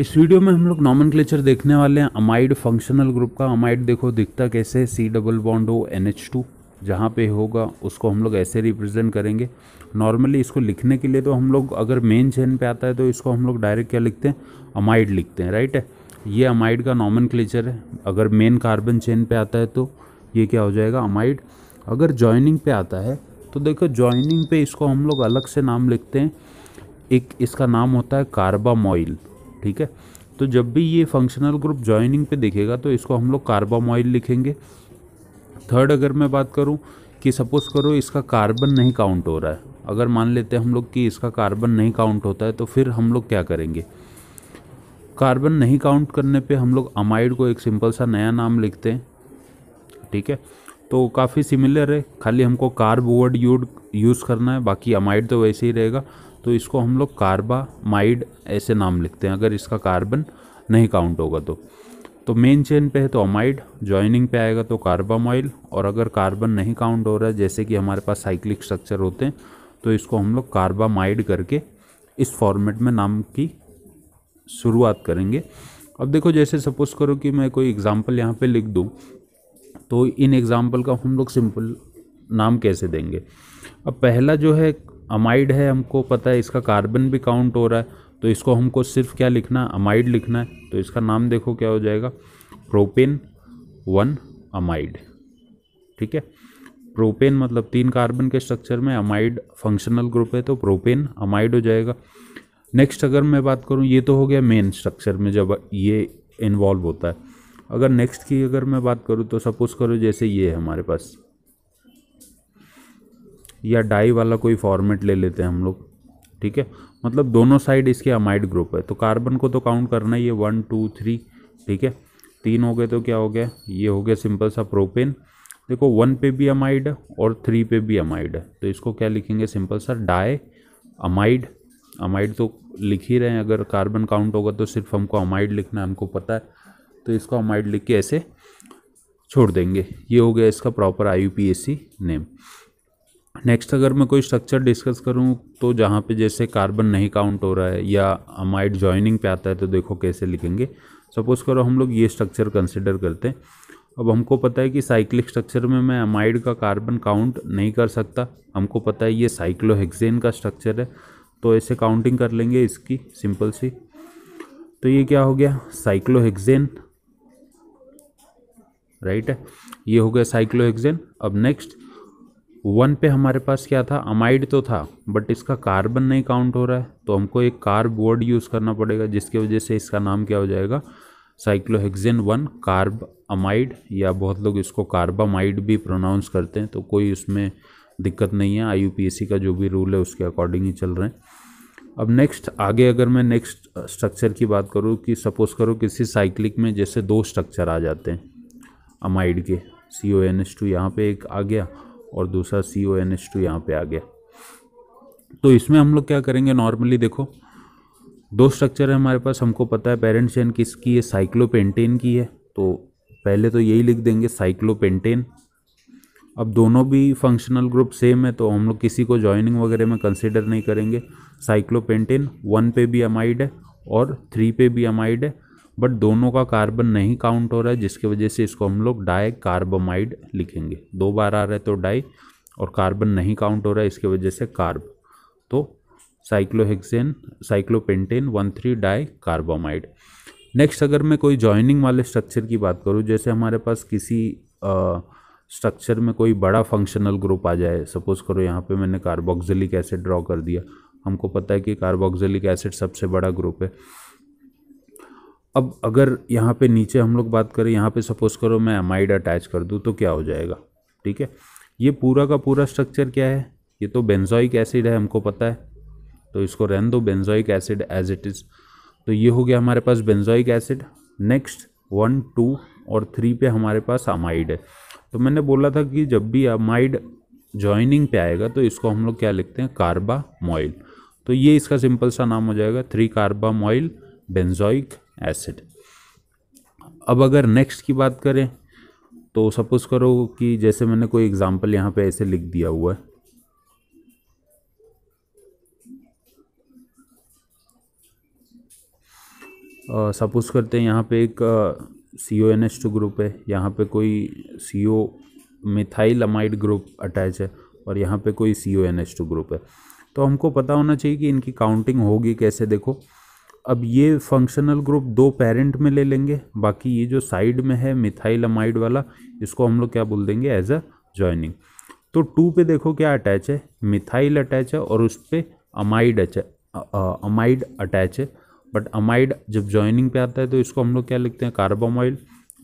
इस वीडियो में हम लोग नॉमन देखने वाले हैं अमाइड फंक्शनल ग्रुप का अमाइड देखो दिखता कैसे है C double bond O N H two जहाँ पे होगा उसको हम लोग ऐसे रिप्रेजेंट करेंगे नॉर्मली इसको लिखने के लिए तो हम लोग अगर मेन चेन पे आता है तो इसको हम लोग डायरेक्ट क्या लिखते हैं अमाइड लिखते हैं राइट है ये अमाइड का नॉमन है अगर मेन कार्बन चेन पे आता है तो ये क्या हो जाएगा अमाइड अगर ज्वाइनिंग पे आता है तो देखो ज्वाइनिंग पे इसको हम लोग अलग से नाम लिखते हैं एक इसका नाम होता है कार्बामोइल ठीक है तो जब भी ये फंक्शनल ग्रुप ज्वाइनिंग पे देखेगा तो इसको हम लोग कार्बामोइल लिखेंगे थर्ड अगर मैं बात करूँ कि सपोज़ करो इसका कार्बन नहीं काउंट हो रहा है अगर मान लेते हैं हम लोग कि इसका कार्बन नहीं काउंट होता है तो फिर हम लोग क्या करेंगे कार्बन नहीं काउंट करने पे हम लोग अमाइड को एक सिंपल सा नया नाम लिखते हैं ठीक है तो काफ़ी सिमिलर है खाली हमको कार्ब वर्ड यूड यूज़ करना है बाकी अमाइड तो वैसे ही रहेगा तो इसको हम लोग कार्बामाइड ऐसे नाम लिखते हैं अगर इसका कार्बन नहीं काउंट होगा तो तो मेन चेन पे है तो अमाइड जॉइनिंग पे आएगा तो कार्बामाइल और अगर कार्बन नहीं काउंट हो रहा है जैसे कि हमारे पास साइक्लिक स्ट्रक्चर होते हैं तो इसको हम लोग कार्बामाइड करके इस फॉर्मेट में नाम की शुरुआत करेंगे अब देखो जैसे सपोज करो कि मैं कोई एग्ज़ाम्पल यहाँ पर लिख दूँ तो इन एग्ज़ाम्पल का हम लोग सिंपल नाम कैसे देंगे अब पहला जो है अमाइड है हमको पता है इसका कार्बन भी काउंट हो रहा है तो इसको हमको सिर्फ क्या लिखना है अमाइड लिखना है तो इसका नाम देखो क्या हो जाएगा प्रोपेन वन अमाइड ठीक है प्रोपेन मतलब तीन कार्बन के स्ट्रक्चर में अमाइड फंक्शनल ग्रुप है तो प्रोपेन अमाइड हो जाएगा नेक्स्ट अगर मैं बात करूँ ये तो हो गया मेन स्ट्रक्चर में जब ये इन्वॉल्व होता है अगर नेक्स्ट की अगर मैं बात करूँ तो सपोज़ करो जैसे ये है हमारे पास या डाई वाला कोई फॉर्मेट ले लेते हैं हम लोग ठीक है मतलब दोनों साइड इसके अमाइड ग्रुप है तो कार्बन को तो काउंट करना ही है वन टू थ्री ठीक है तीन हो गए तो क्या हो गया ये हो गया सिंपल सा प्रोपेन देखो वन पे भी अमाइड है और थ्री पे भी अमाइड है तो इसको क्या लिखेंगे सिंपल सा डाई अमाइड अमाइड तो लिख ही रहे हैं अगर कार्बन काउंट होगा तो सिर्फ हमको अमाइड लिखना हमको पता है तो इसको अमाइड लिख के ऐसे छोड़ देंगे ये हो गया इसका प्रॉपर आई नेम नेक्स्ट अगर मैं कोई स्ट्रक्चर डिस्कस करूं तो जहाँ पे जैसे कार्बन नहीं काउंट हो रहा है या अमाइड जॉइनिंग पे आता है तो देखो कैसे लिखेंगे सपोज़ करो हम लोग ये स्ट्रक्चर कंसिडर करते हैं अब हमको पता है कि साइक्लिक स्ट्रक्चर में मैं अमाइड का कार्बन काउंट नहीं कर सकता हमको पता है ये साइक्लोहेक्सेन का स्ट्रक्चर है तो ऐसे काउंटिंग कर लेंगे इसकी सिंपल सी तो ये क्या हो गया साइक्लोहेक्सेन राइट है ये हो गया साइक्लोहेक्सेन अब नेक्स्ट वन पे हमारे पास क्या था अमाइड तो था बट इसका कार्बन नहीं काउंट हो रहा है तो हमको एक कार्ब वर्ड यूज़ करना पड़ेगा जिसकी वजह से इसका नाम क्या हो जाएगा साइक्लोहेक्जेन वन कार्ब अमाइड या बहुत लोग इसको कार्बामाइड भी प्रोनाउंस करते हैं तो कोई उसमें दिक्कत नहीं है आई का जो भी रूल है उसके अकॉर्डिंग ही चल रहे हैं अब नेक्स्ट आगे अगर मैं नेक्स्ट स्ट्रक्चर की बात करूँ कि सपोज़ करो किसी साइक्लिक में जैसे दो स्ट्रक्चर आ जाते हैं अमाइड के C O N S two यहाँ पर एक आ गया और दूसरा C O N H two यहाँ पर आ गया तो इसमें हम लोग क्या करेंगे नॉर्मली देखो दो स्ट्रक्चर है हमारे पास हमको पता है पेरेंट चेन किसकी है साइक्लोपेंटेन की है तो पहले तो यही लिख देंगे साइक्लोपेंटेन अब दोनों भी फंक्शनल ग्रुप सेम है तो हम लोग किसी को ज्वाइनिंग वगैरह में कंसिडर नहीं करेंगे साइक्लोपेंटेन वन पे भी अमाइड है और थ्री पे भी अमाइड है बट दोनों का कार्बन नहीं काउंट हो रहा है जिसकी वजह से इसको हम लोग डाई कार्बोमाइड लिखेंगे दो बार आ रहा है तो डाई और कार्बन नहीं काउंट हो रहा है इसकी वजह से कार्ब तो cyclohexane cyclopentane one three di carbamide next अगर मैं कोई जॉइनिंग वाले स्ट्रक्चर की बात करूँ जैसे हमारे पास किसी स्ट्रक्चर में कोई बड़ा फंक्शनल ग्रुप आ जाए सपोज़ करो यहाँ पे मैंने कार्बोक्सिलिक एसिड ड्रॉ कर दिया हमको पता है कि कार्बोक्सिलिक एसिड सबसे बड़ा ग्रुप है अब अगर यहाँ पे नीचे हम लोग बात करें यहाँ पे सपोज करो मैं एमाइड अटैच कर दूँ तो क्या हो जाएगा ठीक है ये पूरा का पूरा स्ट्रक्चर क्या है ये तो बेंजोइक एसिड है हमको पता है तो इसको रहन दो benzoic acid as it is तो ये हो गया हमारे पास benzoic acid next one two और थ्री पे हमारे पास अमाइड है तो मैंने बोला था कि जब भी अमाइड ज्वाइनिंग पे आएगा तो इसको हम लोग क्या लिखते हैं कार्बा मॉइल तो ये इसका सिंपल सा नाम हो जाएगा three carbamoyl benzoic acid अब अगर नेक्स्ट की बात करें तो सपोज़ करो कि जैसे मैंने कोई एग्ज़ाम्पल यहाँ पे ऐसे लिख दिया हुआ है सपोज़ करते हैं यहाँ पे एक C O N H two group है यहाँ पे कोई C O methyl amide group attach है और यहाँ पे कोई C O N H two group है तो हमको पता होना चाहिए कि इनकी काउंटिंग होगी कैसे देखो अब ये फंक्शनल ग्रुप दो पेरेंट में ले लेंगे बाकी ये जो साइड में है मिथाइल अमाइड वाला इसको हम लोग क्या बोल देंगे एज अ ज्वाइनिंग तो टू पे देखो क्या अटैच है मिथाइल अटैच है और उस पर अमाइड अच अमाइड अटैच है बट अमाइड जब ज्वाइनिंग पे आता है तो इसको हम लोग क्या लिखते हैं कार्बामाइल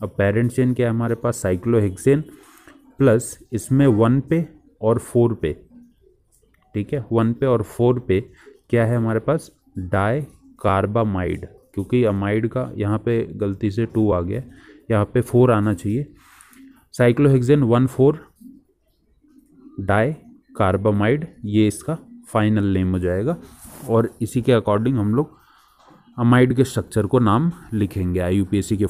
अब पेरेंट चेन क्या है हमारे पास साइक्लोहेक्सेन प्लस इसमें वन पे और फोर पे ठीक है वन पे और फोर पे क्या है हमारे पास डाई कार्बामाइड क्योंकि अमाइड का यहाँ पे गलती से टू आ गया यहाँ पे फोर आना चाहिए cyclohexane one four di carbamide ये इसका फाइनल नेम हो जाएगा और इसी के अकॉर्डिंग हम लोग अमाइड के स्ट्रक्चर को नाम लिखेंगे आई के